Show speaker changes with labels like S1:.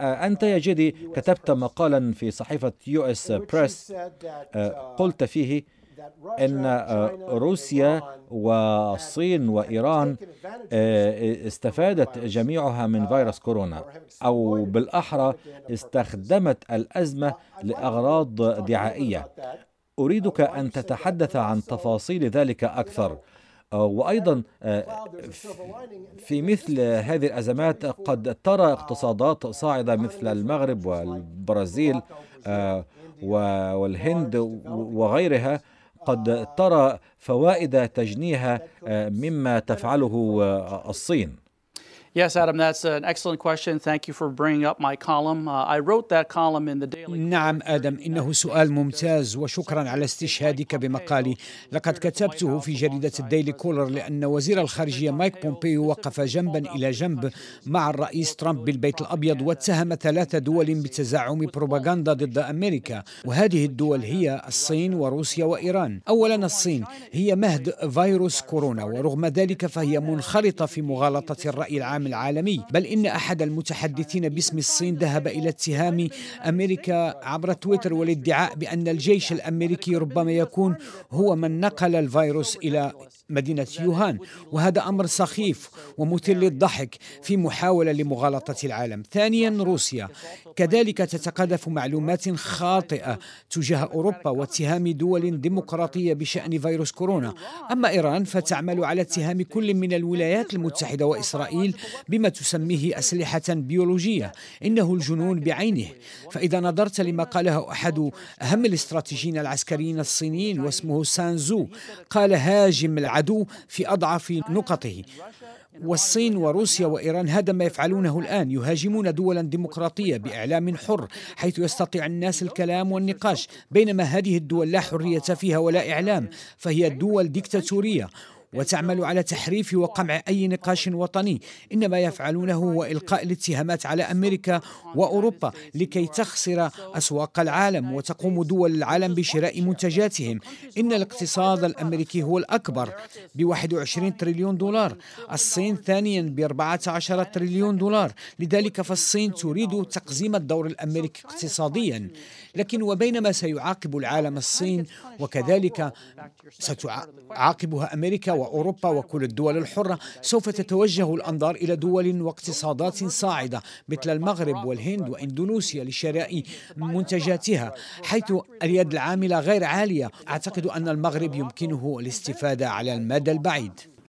S1: أنت يا جدي كتبت مقالا في صحيفة يو اس بريس آه، قلت فيه أن آه، روسيا والصين وإيران آه، استفادت جميعها من فيروس كورونا أو بالأحرى استخدمت الأزمة لأغراض دعائية أريدك أن تتحدث عن تفاصيل ذلك أكثر آه، وايضا آه، في مثل هذه الازمات قد ترى اقتصادات صاعده مثل المغرب والبرازيل آه، والهند وغيرها قد ترى فوائد تجنيها مما تفعله الصين
S2: Yes, Adam, that's an excellent question. Thank you for bringing up my column. Uh, I wrote that column in the daily. نعم آدم إنه سؤال ممتاز وشكرا على استشهادك بمقالي لقد كتبته في جريدة الديلي كولر لأن وزير الخارجية مايك بومبيو وقف جنبا إلى جنب مع الرئيس ترامب بالبيت الأبيض واتهم ثلاث دول بتزعم بروباغندا ضد أمريكا وهذه الدول هي الصين وروسيا وإيران أولا الصين هي مهد فيروس كورونا ورغم ذلك فهي منخرطة في مغالطة الرأي العام العالمي بل إن أحد المتحدثين باسم الصين ذهب إلى اتهام أمريكا عبر تويتر والادعاء بأن الجيش الأمريكي ربما يكون هو من نقل الفيروس إلى مدينة يوهان وهذا أمر سخيف ومثير للضحك في محاولة لمغالطة العالم ثانيا روسيا كذلك تتقاذف معلومات خاطئة تجاه أوروبا واتهام دول ديمقراطية بشأن فيروس كورونا أما إيران فتعمل على اتهام كل من الولايات المتحدة وإسرائيل بما تسميه أسلحة بيولوجية إنه الجنون بعينه فإذا نظرت لما قاله أحد أهم الاستراتيجيين العسكريين الصينيين واسمه سانزو قال هاجم العالم العدو في أضعف نقطه والصين وروسيا وإيران هذا ما يفعلونه الآن يهاجمون دولا ديمقراطية بإعلام حر حيث يستطيع الناس الكلام والنقاش بينما هذه الدول لا حرية فيها ولا إعلام فهي دول ديكتاتورية وتعمل على تحريف وقمع أي نقاش وطني إنما يفعلونه هو إلقاء الاتهامات على أمريكا وأوروبا لكي تخسر أسواق العالم وتقوم دول العالم بشراء منتجاتهم إن الاقتصاد الأمريكي هو الأكبر ب 21 تريليون دولار الصين ثانيا ب 14 تريليون دولار لذلك فالصين تريد تقزيم الدور الأمريكي اقتصاديا لكن وبينما سيعاقب العالم الصين وكذلك ستعاقبها أمريكا و وأوروبا وكل الدول الحرة سوف تتوجه الأنظار إلى دول واقتصادات صاعدة مثل المغرب والهند وإندونيسيا لشراء منتجاتها حيث اليد العاملة غير عالية أعتقد أن المغرب يمكنه الاستفادة على المدى البعيد